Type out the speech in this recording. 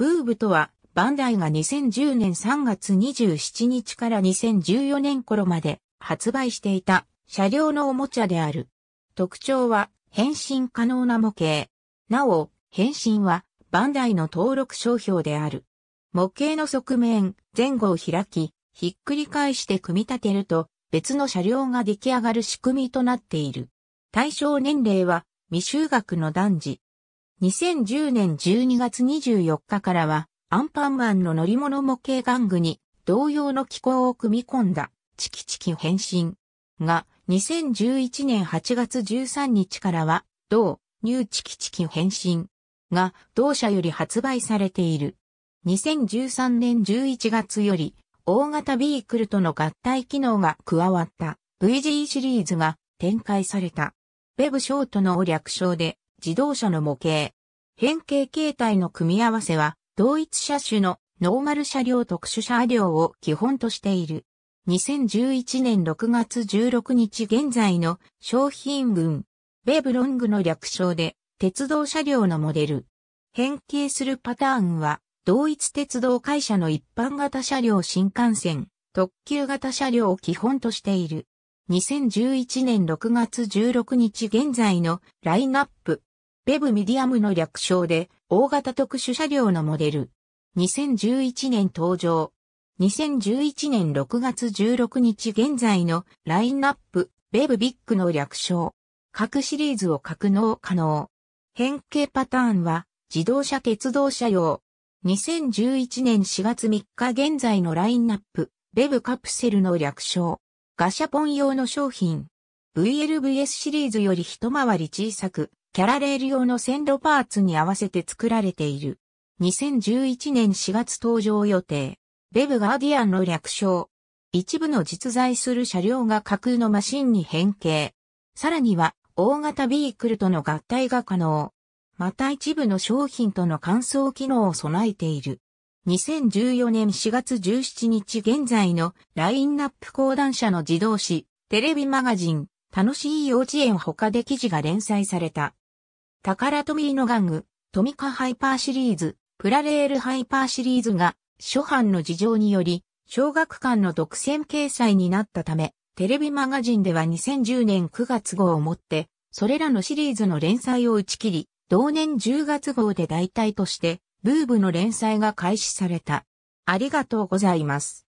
ブーブとは、バンダイが2010年3月27日から2014年頃まで発売していた車両のおもちゃである。特徴は変身可能な模型。なお、変身はバンダイの登録商標である。模型の側面、前後を開き、ひっくり返して組み立てると別の車両が出来上がる仕組みとなっている。対象年齢は未就学の男児、2010年12月24日からは、アンパンマンの乗り物模型玩具に同様の機構を組み込んだ、チキチキ変身が、2011年8月13日からは、同、ニューチキチキ変身が、同社より発売されている。2013年11月より、大型ビークルとの合体機能が加わった VG シリーズが展開された。ウェブショートの略称で自動車の模型。変形形態の組み合わせは、同一車種のノーマル車両特殊車両を基本としている。2011年6月16日現在の商品群、ベブロングの略称で、鉄道車両のモデル。変形するパターンは、同一鉄道会社の一般型車両新幹線、特急型車両を基本としている。2011年6月16日現在のラインナップ。ベブミディアムの略称で、大型特殊車両のモデル。2011年登場。2011年6月16日現在のラインナップ、ベブビッグの略称。各シリーズを格納可能。変形パターンは自動車鉄道車用。2011年4月3日現在のラインナップ、ベブカプセルの略称。ガシャポン用の商品。VLVS シリーズより一回り小さく、キャラレール用の線路パーツに合わせて作られている。2011年4月登場予定。ベブガーディアンの略称。一部の実在する車両が架空のマシンに変形。さらには、大型ビークルとの合体が可能。また一部の商品との乾燥機能を備えている。2014年4月17日現在のラインナップ講談社の自動誌、テレビマガジン、楽しい幼稚園他で記事が連載された。タカラトミーの玩具、トミカハイパーシリーズ、プラレールハイパーシリーズが、初版の事情により、小学館の独占掲載になったため、テレビマガジンでは2010年9月号をもって、それらのシリーズの連載を打ち切り、同年10月号で代替として、ブーブの連載が開始された。ありがとうございます。